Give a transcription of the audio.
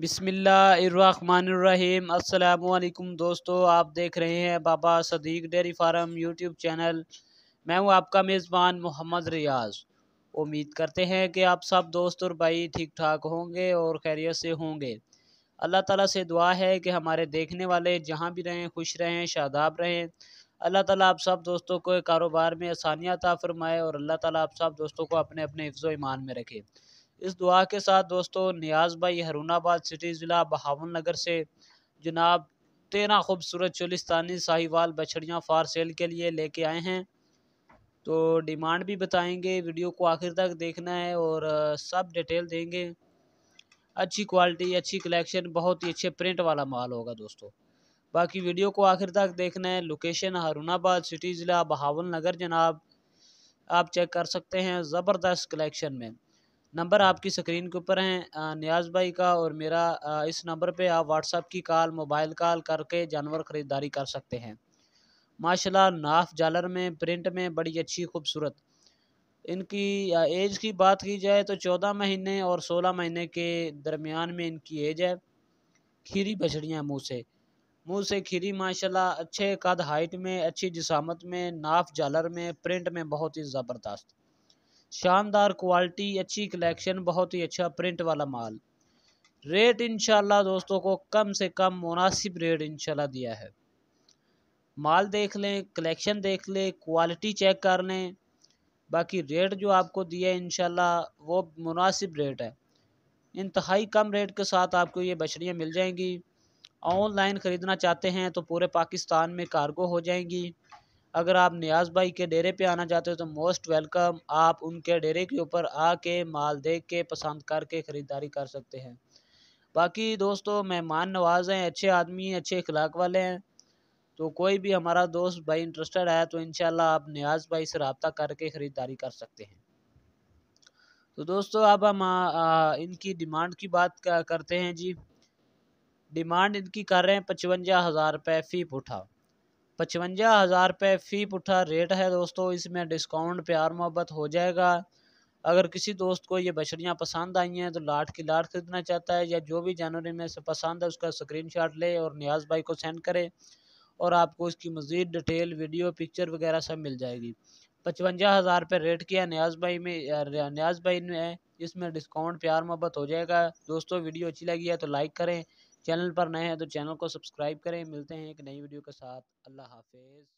बिसमीम् अल्लाम दोस्तों आप देख रहे हैं Baba Sadiq dairy farm YouTube channel मैं हूं आपका मेज़बान मोहम्मद रियाज उम्मीद करते हैं कि आप सब दोस्त और भाई ठीक ठाक होंगे और खैरियत से होंगे अल्लाह ताला से दुआ है कि हमारे देखने वाले जहां भी रहें खुश रहें शादाब रहें अल्लाह ताला आप सब दोस्तों को कारोबार में आसानियाँ ता फरमाए और अल्लाह ताला आप सब दोस्तों को अपने अपने हिफ्ज़ ईमान में रखे इस दुआ के साथ दोस्तों नियाज भाई हरूनाबाद सिटी ज़िला बहावन नगर से जनाब तेरह खूबसूरत चुलिस्तानी साहिवाल बछड़ियाँ फार सेल के लिए लेके आए हैं तो डिमांड भी बताएंगे वीडियो को आखिर तक देखना है और सब डिटेल देंगे अच्छी क्वालिटी अच्छी कलेक्शन बहुत ही अच्छे प्रिंट वाला माल होगा दोस्तों बाकी वीडियो को आखिर तक देखना है लोकेशन हारूनाबाद सिटी ज़िला बहावल नगर जनाब आप चेक कर सकते हैं ज़बरदस्त कलेक्शन में नंबर आपकी स्क्रीन के ऊपर हैं न्याज भाई का और मेरा इस नंबर पे आप व्हाट्सअप की कॉल मोबाइल कॉल करके जानवर ख़रीदारी कर सकते हैं माशाल्लाह नाफ जालर में प्रिंट में बड़ी अच्छी खूबसूरत इनकी एज की बात की जाए तो चौदह महीने और सोलह महीने के दरमियान में इनकी एज है खीरी बछड़ियाँ मुँह से मुँह से खीरी माशाल्लाह अच्छे कद हाइट में अच्छी जिसामत में नाफ जालर में प्रिंट में बहुत ही ज़बरदस्त शानदार क्वालिटी अच्छी कलेक्शन बहुत ही अच्छा प्रिंट वाला माल रेट इनशाला दोस्तों को कम से कम मुनासिब रेट इनशाला दिया है माल देख लें कलेक्शन देख लें क्वालिटी चेक कर लें बाकी रेट जो आपको दिया है इनशाला वो मुनासिब रेट है इंतहाई कम रेट के साथ आपको ये बछड़ियाँ मिल जाएंगी ऑनलाइन ख़रीदना चाहते हैं तो पूरे पाकिस्तान में कार्गो हो जाएंगी अगर आप न्याज भाई के डेरे पे आना चाहते हो तो मोस्ट वेलकम आप उनके डेरे के ऊपर आके माल देख के पसंद करके ख़रीदारी कर सकते हैं बाकी दोस्तों मेहमान नवाज हैं अच्छे आदमी हैं अच्छे अखलाक वाले हैं तो कोई भी हमारा दोस्त भाई इंटरेस्टेड है तो इन आप न्याज भाई से रबता करके ख़रीदारी कर सकते हैं तो दोस्तों अब हम आ, आ, इनकी डिमांड की बात करते हैं जी डिमांड इनकी कर रहे हैं पचवंजा हज़ार रुपये फ़ी पुठा पचवंजा हज़ार रुपये फ़ी पुठा रेट है दोस्तों इसमें डिस्काउंट प्यार मोहब्बत हो जाएगा अगर किसी दोस्त को ये बछड़ियाँ पसंद आई हैं तो लाट की लाट खरीदना चाहता है या जो भी जानवर में से पसंद है उसका स्क्रीनशॉट ले और न्याज भाई को सेंड करे और आपको इसकी मज़ीद डिटेल वीडियो पिक्चर वगैरह सब मिल जाएगी पचवंजा हज़ार रुपये रेट किया न्याज भाई में न्याज भाई ने इसमें डिस्काउंट प्यार मोहब्बत हो जाएगा दोस्तों वीडियो अच्छी लगी है तो लाइक करें चैनल पर नए हैं तो चैनल को सब्सक्राइब करें मिलते हैं एक नई वीडियो के साथ अल्लाह हाफिज़